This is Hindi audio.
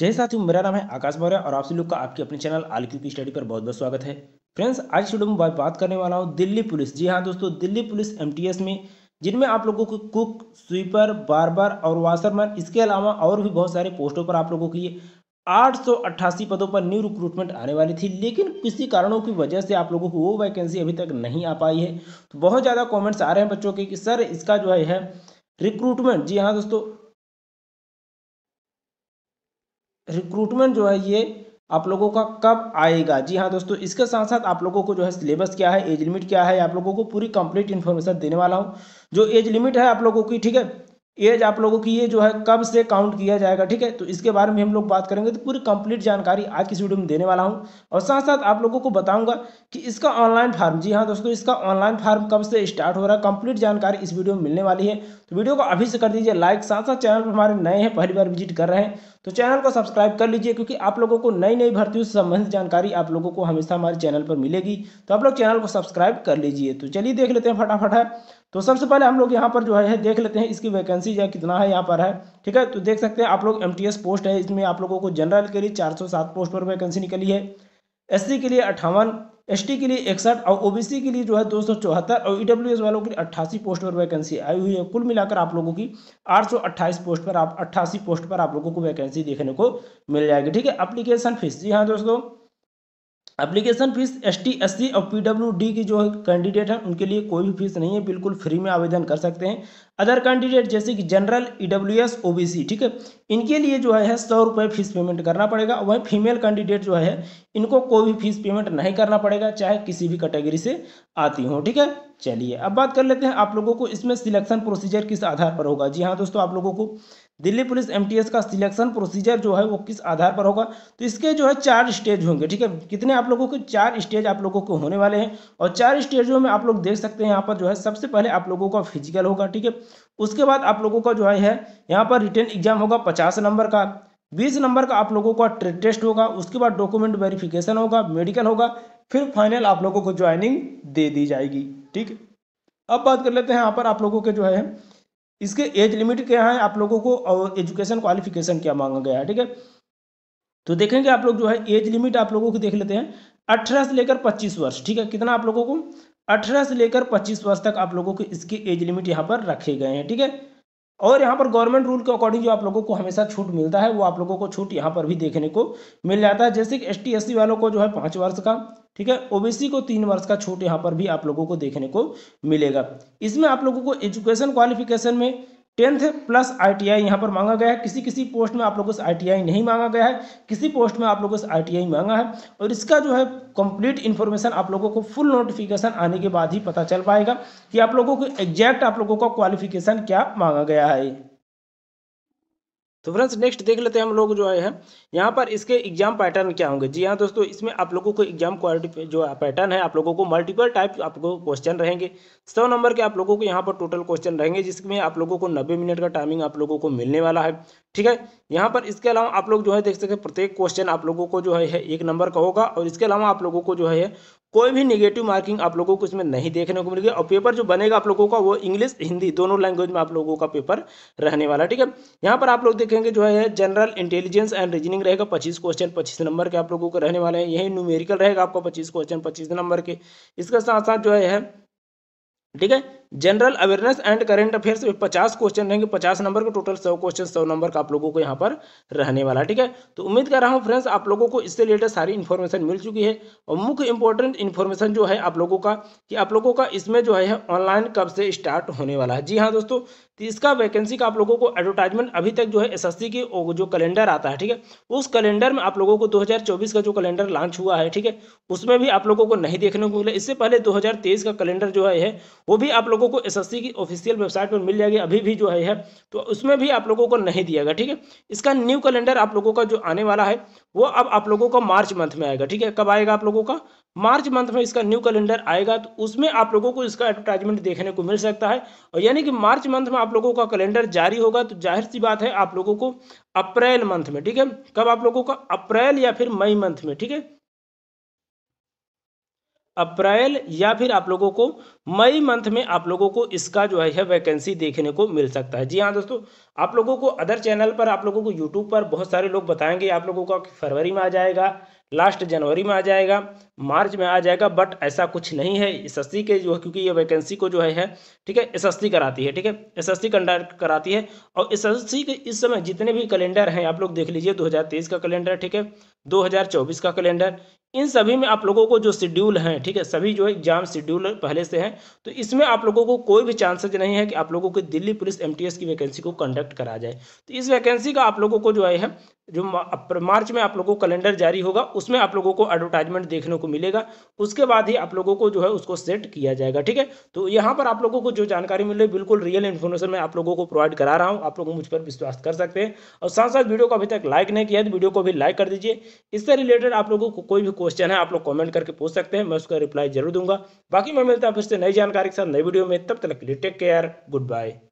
जय साथियों मेरा नाम है आकाश मौर्य और आप सभी लोग का आपके अपने चैनल आल की स्टडी पर बहुत बहुत स्वागत है फ्रेंड्स आज स्टूडियो में बात करने वाला हूँ दिल्ली पुलिस जी हाँ दोस्तों दिल्ली पुलिस एमटीएस में जिनमें आप लोगों को कुक स्वीपर बारबर और वाशरमैन इसके अलावा और भी बहुत सारे पोस्टों पर आप लोगों के लिए आठ पदों पर न्यू रिक्रूटमेंट आने वाली थी लेकिन किसी कारणों की वजह से आप लोगों को वो वैकेंसी अभी तक नहीं आ पाई है तो बहुत ज़्यादा कॉमेंट्स आ रहे हैं बच्चों के कि सर इसका जो है रिक्रूटमेंट जी हाँ दोस्तों रिक्रूटमेंट जो है ये आप लोगों का कब आएगा जी हाँ दोस्तों इसके साथ साथ आप लोगों को जो है सिलेबस क्या है एज लिमिट क्या है आप लोगों को पूरी कंप्लीट इन्फॉर्मेशन देने वाला हूँ जो एज लिमिट है आप लोगों की ठीक है एज आप लोगों की ये जो है कब से काउंट किया जाएगा ठीक है तो इसके बारे में हम लोग बात करेंगे तो पूरी कंप्लीट जानकारी आज की वीडियो में देने वाला हूँ और साथ साथ आप लोगों को बताऊंगा कि इसका ऑनलाइन फार्म जी हाँ दोस्तों इसका ऑनलाइन फार्म कब से स्टार्ट हो रहा है कंप्लीट जानकारी इस वीडियो में मिलने वाली है तो वीडियो को अभी से कर दीजिए लाइक साथ साथ चैनल पर हमारे नए हैं पहली बार विजिट कर रहे हैं तो चैनल को सब्सक्राइब कर लीजिए क्योंकि आप लोगों को नई नई भर्तियों से संबंधित जानकारी आप लोगों को हमेशा हमारे चैनल पर मिलेगी तो आप लोग चैनल को सब्सक्राइब कर लीजिए तो चलिए देख लेते हैं फटाफट है तो सबसे पहले हम लोग यहाँ पर जो है देख लेते हैं इसकी वैकेंसी या कितना है यहाँ पर है ठीक है तो देख सकते हैं आप लोग एम पोस्ट है इसमें आप लोगों को जनरल के लिए चार पोस्ट पर वैकेंसी निकली है एस के लिए अट्ठावन एस के लिए इकसठ और ओबीसी के लिए जो है दो और ई e वालों के लिए अट्ठासी पोस्ट पर वैकेंसी आई हुई है कुल मिलाकर आप लोगों की आठ पोस्ट पर आप अट्ठासी पोस्ट पर आप लोगों को वैकेंसी देखने को मिल जाएगी ठीक है अप्लीकेशन फीस जी हाँ दोस्तों application fees S T S C और पी डब्ल्यू डी की जो कैंडिडेट हैं उनके लिए कोई भी फीस नहीं है बिल्कुल फ्री में आवेदन कर सकते हैं अदर कैंडिडेट जैसे कि general E W S O B C ठीक है इनके लिए जो है सौ रुपये फीस पेमेंट करना पड़ेगा वहीं फीमेल कैंडिडेट जो है इनको कोई भी फीस पेमेंट नहीं करना पड़ेगा चाहे किसी भी कैटेगरी से आती हों ठीक है चलिए अब बात कर लेते हैं आप लोगों को इसमें सिलेक्शन प्रोसीजर किस आधार पर होगा जी हाँ दोस्तों आप लोगों को दिल्ली पुलिस एमटीएस का सिलेक्शन प्रोसीजर जो है वो किस आधार पर होगा तो इसके जो है चार स्टेज होंगे ठीक है कितने आप लोगों के चार स्टेज आप लोगों को होने वाले हैं और चार स्टेजों में आप लोग देख सकते हैं यहाँ पर जो है सबसे पहले आप लोगों का फिजिकल होगा ठीक है उसके बाद आप लोगों का जो है यहाँ पर रिटर्न एग्जाम होगा पचास नंबर का बीस नंबर का आप लोगों का टेस्ट होगा उसके बाद डॉक्यूमेंट वेरिफिकेशन होगा मेडिकल होगा फिर फाइनल आप लोगों को ज्वाइनिंग दे दी जाएगी ठीक अब बात कर लेते हैं यहाँ पर आप लोगों के जो है इसके एज लिमिट क्या है आप लोगों को और एजुकेशन क्वालिफिकेशन क्या मांगा गया है ठीक है तो देखेंगे आप लोग जो है एज लिमिट आप लोगों को देख लेते हैं अठारह से लेकर पच्चीस वर्ष ठीक है कितना आप लोगों को अठारह से लेकर पच्चीस वर्ष तक आप लोगों को इसकी एज लिमिट यहाँ पर रखे गए हैं ठीक है और यहाँ पर गवर्नमेंट रूल के अकॉर्डिंग जो आप लोगों को हमेशा छूट मिलता है वो आप लोगों को छूट यहाँ पर भी देखने को मिल जाता है जैसे कि एस टी वालों को जो है पाँच वर्ष का ठीक है ओबीसी को तीन वर्ष का छूट यहाँ पर भी आप लोगों को देखने को मिलेगा इसमें आप लोगों को एजुकेशन क्वालिफिकेशन में टेंथ प्लस आईटीआई यहाँ पर मांगा गया है किसी किसी पोस्ट में आप लोगों से आईटीआई नहीं मांगा गया है किसी पोस्ट में आप लोगों से आईटीआई मांगा है और इसका जो है कंप्लीट इन्फॉर्मेशन आप लोगों को फुल नोटिफिकेशन आने के बाद ही पता चल पाएगा कि आप लोगों को एग्जैक्ट आप लोगों का क्वालिफिकेशन क्या मांगा गया है तो फ्रेंड्स नेक्स्ट देख लेते हैं हम लोग जो आए हैं यहाँ पर इसके एग्जाम पैटर्न क्या होंगे जी हाँ दोस्तों इसमें आप लोगों को एग्जाम क्वालिटी जो पैटर्न है आप लोगों को मल्टीपल टाइप आप लोगों को क्वेश्चन रहेंगे सौ नंबर के आप लोगों को यहाँ पर टोटल क्वेश्चन रहेंगे जिसमें आप लोगों को नब्बे मिनट का टाइमिंग आप लोगों को मिलने वाला है ठीक है यहाँ पर इसके अलावा आप लोग जो है देख सकते हैं प्रत्येक क्वेश्चन आप लोगों को जो है एक नंबर का होगा और इसके अलावा आप लोगों को जो है कोई भी निगेटिव मार्किंग आप लोगों को इसमें नहीं देखने को मिलेगी और पेपर जो बनेगा आप लोगों का वो इंग्लिश हिंदी दोनों लैंग्वेज में आप लोगों का पेपर रहने वाला ठीक है यहाँ पर आप लोग देखेंगे जो है जनरल इंटेलिजेंस एंड रीजनिंग रहेगा पच्चीस क्वेश्चन पच्चीस नंबर के आप लोगों को रहने वाले हैं यही न्यूमेरिकल रहेगा आपका पच्चीस क्वेश्चन पच्चीस नंबर के इसके साथ साथ जो है ठीक है general awareness and current affairs पचास क्वेश्चन रहेंगे पचास नंबर के टोटल सौ क्वेश्चन सौ नंबर का आप लोगों को यहाँ पर रहने वाला है ठीक है तो उम्मीद कर रहा हूँ फ्रेंड्स आप लोगों को इससे रिलेटेड सारी इन्फॉर्मेशन मिल चुकी है और मुख्य इंपॉर्टेंट इन्फॉर्मेशन जो है आप लोगों का कि आप लोगों का इसमें जो है ऑनलाइन कब से स्टार्ट होने वाला है जी हाँ दोस्तों तो इसका वैकेंसी का आप लोगों को एडवर्टाइजमेंट अभी तक जो है एस की जो कैलेंडर आता है ठीक है उस कैलेंडर में आप लोगों को 2024 का जो कैलेंडर लॉन्च हुआ है ठीक है उसमें भी आप लोगों को नहीं देखने को मिला इससे पहले 2023 का कैलेंडर जो है वो भी आप लोग लोगों को एसएससी की ऑफिशियल वेबसाइट पर मिल जाएगी अभी भी जो है, है तो उसमें भी आप लोगों को नहीं दिया गया ठीक है इसका न्यू कैलेंडर आप लोगों का जो आने वाला है वो अब आप लोगों का मार्च मंथ में आएगा ठीक है कब आएगा आप लोगों का मार्च मंथ में इसका न्यू कैलेंडर आएगा तो उसमें आप लोगों को इसका एडवर्टाइजमेंट देखने को मिल सकता है और यानी कि मार्च मंथ में आप लोगों का कैलेंडर जारी होगा तो जाहिर सी बात है आप लोगों को अप्रैल मंथ में ठीक है कब आप लोगों का अप्रैल या फिर मई मंथ में ठीक है अप्रैल या फिर आप लोगों को मई मंथ में आप लोगों को इसका जो है वैकेंसी देखने को मिल सकता है जी हाँ दोस्तों आप लोगों को अदर चैनल पर आप लोगों को यूट्यूब पर बहुत सारे लोग बताएंगे आप लोगों का फरवरी में आ जाएगा लास्ट जनवरी में आ जाएगा मार्च में आ जाएगा बट ऐसा कुछ नहीं है एस एस के जो है क्योंकि ये वैकेंसी को जो है ठीक है एस एस कराती है ठीक है एस एस कंडक्ट कराती है और एस एस के इस समय जितने भी कैलेंडर हैं आप लोग देख लीजिए 2023 का कैलेंडर ठीक है 2024 का कैलेंडर इन सभी में आप लोगों को जो शेड्यूल हैं ठीक है सभी जो एग्जाम शेड्यूल पहले से हैं तो इसमें आप लोगों को कोई भी चांसेज नहीं है कि आप लोगों को दिल्ली पुलिस एमटीएस की वैकेंसी को कंडक्ट करा जाए तो इस वैकेंसी का आप लोगों को जो है जो मार्च में आप लोगों को कैलेंडर जारी होगा उसमें आप लोगों को एडवर्टाइजमेंट देखने को मिलेगा उसके बाद ही आप लोगों को जो है उसको सेट किया जाएगा ठीक है तो यहाँ पर आप लोगों को जो जानकारी मिल रही है बिल्कुल रियल इन्फॉर्मेशन मैं आप लोगों को प्रोवाइड करा रहा हूँ आप लोग मुझ पर विश्वास कर सकते हैं और साथ साथ वीडियो को अभी तक लाइक नहीं किया तो वीडियो को भी लाइक कर दीजिए इससे रिलेटेड आप लोगों को कोई भी क्वेश्चन है आप लोग कॉमेंट करके पूछ सकते हैं मैं उसका रिप्लाई जरूर दूंगा बाकी मैं मिलता हूँ फिर से नई जानकारी के साथ नई वीडियो में तब तक टेक केयर गुड बाय